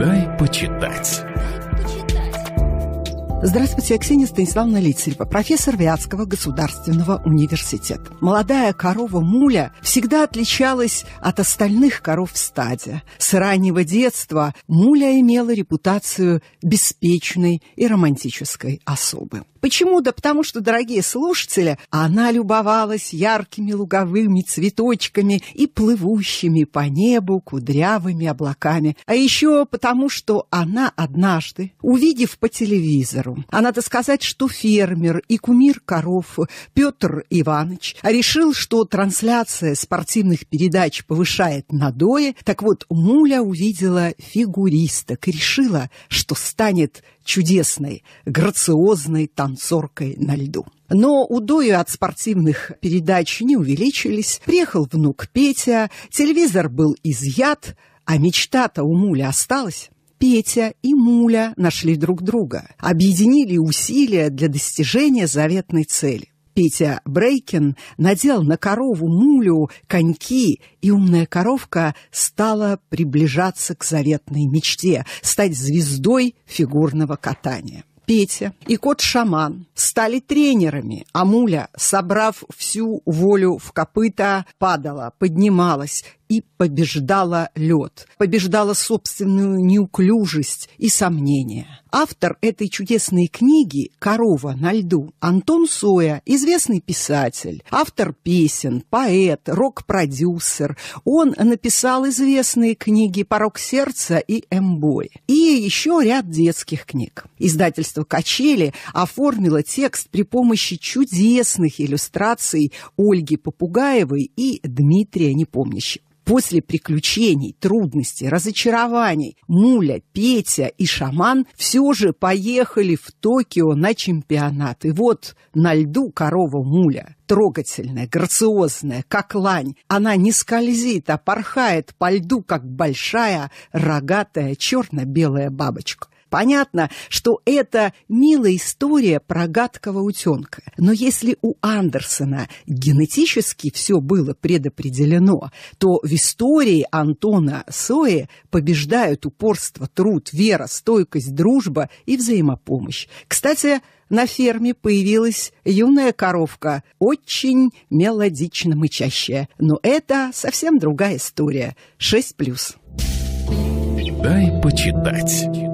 «Дай почитать». Здравствуйте, я Ксения Станиславовна Лицарева, профессор Вятского государственного университета. Молодая корова Муля всегда отличалась от остальных коров в стаде. С раннего детства Муля имела репутацию беспечной и романтической особы. Почему? Да потому что, дорогие слушатели, она любовалась яркими луговыми цветочками и плывущими по небу кудрявыми облаками. А еще потому, что она однажды, увидев по телевизору а надо сказать, что фермер и кумир коров Петр Иванович решил, что трансляция спортивных передач повышает надое. Так вот, Муля увидела фигуристок и решила, что станет чудесной, грациозной танцоркой на льду. Но удои от спортивных передач не увеличились. Приехал внук Петя, телевизор был изъят, а мечта-то у муля осталась. Петя и Муля нашли друг друга, объединили усилия для достижения заветной цели. Петя Брейкин надел на корову мулю коньки, и умная коровка стала приближаться к заветной мечте – стать звездой фигурного катания. Петя и кот-шаман стали тренерами, а муля, собрав всю волю в копыта, падала, поднималась, и побеждала лед, побеждала собственную неуклюжесть и сомнения. Автор этой чудесной книги «Корова на льду» Антон Соя, известный писатель, автор песен, поэт, рок-продюсер. Он написал известные книги «Порог сердца» и «Эмбой». И еще ряд детских книг. Издательство «Качели» оформило текст при помощи чудесных иллюстраций Ольги Попугаевой и Дмитрия Непомнящего. После приключений, трудностей, разочарований Муля, Петя и Шаман все же поехали в Токио на чемпионат. И вот на льду корова Муля трогательная, грациозная, как лань. Она не скользит, а порхает по льду, как большая рогатая черно-белая бабочка понятно, что это милая история про гадкого утенка. Но если у Андерсона генетически все было предопределено, то в истории Антона Сои побеждают упорство, труд, вера, стойкость, дружба и взаимопомощь. Кстати, на ферме появилась юная коровка, очень мелодично мычащая. Но это совсем другая история. 6+. Дай почитать.